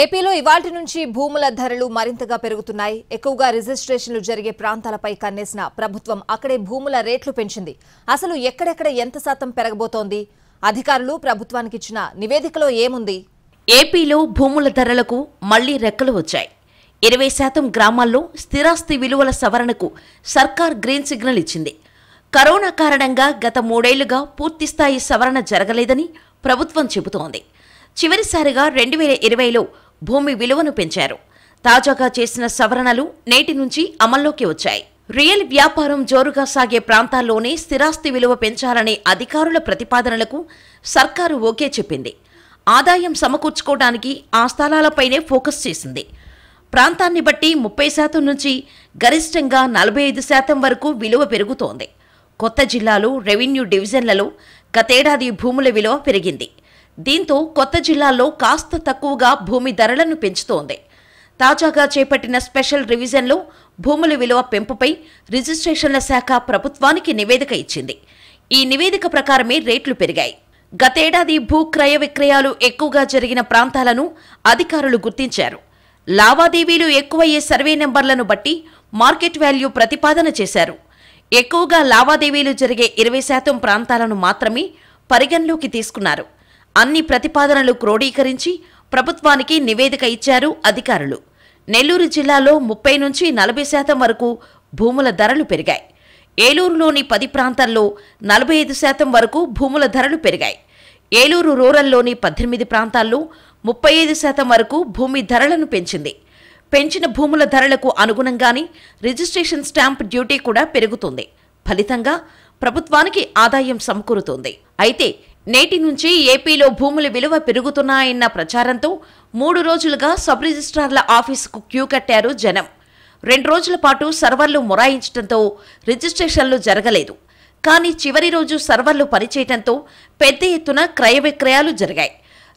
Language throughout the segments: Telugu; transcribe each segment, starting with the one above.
ఏపీలో ఇవాటి నుంచి భూముల ధరలు మరింతగా పెరుగుతున్నాయి ఎక్కువగా రిజిస్ట్రేషన్లు జరిగే ప్రాంతాలపై కన్నేసిన ప్రభుత్వం అక్కడే భూముల రేట్లు పెంచింది అసలు ఎక్కడెక్కడ ఎంత శాతం పెరగబోతోంది అధికారులు ప్రభుత్వానికి ఇచ్చిన నివేదికలో ఏముంది ఏపీలో భూముల ధరలకు మళ్లీ రెక్కలు వచ్చాయి ఇరవై శాతం గ్రామాల్లో స్థిరాస్తి విలువల సవరణకు సర్కార్ గ్రీన్ సిగ్నల్ ఇచ్చింది కరోనా కారణంగా గత మూడేళ్లుగా పూర్తిస్థాయి సవరణ జరగలేదని ప్రభుత్వం చెబుతోంది చివరిసారిగా రెండు వేల ఇరవైలో భూమి విలువను పెంచారు తాజాగా చేసిన సవరణలు నేటి నుంచి అమల్లోకి వచ్చాయి రియల్ వ్యాపారం జోరుగా సాగే ప్రాంతాల్లోనే స్థిరాస్తి విలువ పెంచాలనే అధికారుల ప్రతిపాదనలకు సర్కారు ఓకే చెప్పింది ఆదాయం సమకూర్చుకోవడానికి ఆ స్థలాలపైనే ఫోకస్ చేసింది ప్రాంతాన్ని బట్టి ముప్పై శాతం నుంచి గరిష్టంగా నలభై ఐదు శాతం వరకు విలువ పెరుగుతోంది కొత్త జిల్లాలు రెవెన్యూ డివిజన్లలో గతేడాది భూముల విలువ పెరిగింది దీంతో కొత్త జిల్లాల్లో కాస్త తక్కువగా భూమి ధరలను పెంచుతోంది తాజాగా చేపట్టిన స్పెషల్ రివిజన్లో భూముల విలువ పెంపుపై రిజిస్ట్రేషన్ల శాఖ ప్రభుత్వానికి నివేదిక ఇచ్చింది ఈ నివేదిక ప్రకారమే రేట్లు పెరిగాయి గతేడాది భూ క్రయ విక్రయాలు ఎక్కువగా జరిగిన ప్రాంతాలను అధికారులు గుర్తించారు లావాదేవీలు ఎక్కువయ్యే సర్వే నెంబర్లను బట్టి మార్కెట్ వాల్యూ ప్రతిపాదన చేశారు ఎక్కువగా లావాదేవీలు జరిగే ఇరవై శాతం ప్రాంతాలను మాత్రమే పరిగణలోకి తీసుకున్నారు అన్ని ప్రతిపాదనలు క్రోడీకరించి ప్రభుత్వానికి నివేదిక ఇచ్చారు అధికారులు నెల్లూరు జిల్లాలో ముప్పై నుంచి నలభై శాతం వరకు భూముల ధరలు పెరిగాయి ఏలూరులోని పది ప్రాంతాల్లో నలభై ఐదు శాతం వరకు భూముల ధరలు పెరిగాయి ఏలూరు రూరల్లోని పద్దెనిమిది ప్రాంతాల్లో ముప్పై ఐదు శాతం వరకు భూమి ధరలను పెంచింది పెంచిన భూముల ధరలకు అనుగుణంగానే రిజిస్ట్రేషన్ స్టాంప్ డ్యూటీ కూడా పెరుగుతుంది ఫలితంగా ప్రభుత్వానికి ఆదాయం సమకూరుతుంది అయితే నేటి నుంచి ఏపీలో భూముల విలువ పెరుగుతున్నాయన్న ప్రచారంతో మూడు రోజులుగా సబ్ రిజిస్ట్రార్ల ఆఫీసుకు క్యూ కట్టారు జనం రెండు రోజుల పాటు సర్వర్లు మొరాయించడంతో రిజిస్ట్రేషన్లు జరగలేదు కానీ చివరి రోజు సర్వర్లు పనిచేయడంతో పెద్ద ఎత్తున క్రయ విక్రయాలు జరిగాయి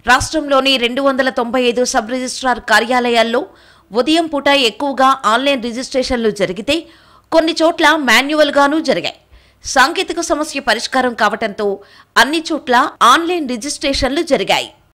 రాష్ట్రంలోని రెండు వందల తొంభై ఐదు సబ్ రిజిస్ట్రార్ కార్యాలయాల్లో ఉదయం పూట ఎక్కువగా ఆన్లైన్ రిజిస్ట్రేషన్లు జరిగితే కొన్ని చోట్ల మాన్యువల్గానూ జరిగాయి సాంకేతిక సమస్య పరిష్కారం కావటంతో అన్ని చోట్ల ఆన్లైన్ రిజిస్ట్రేషన్లు జరిగాయి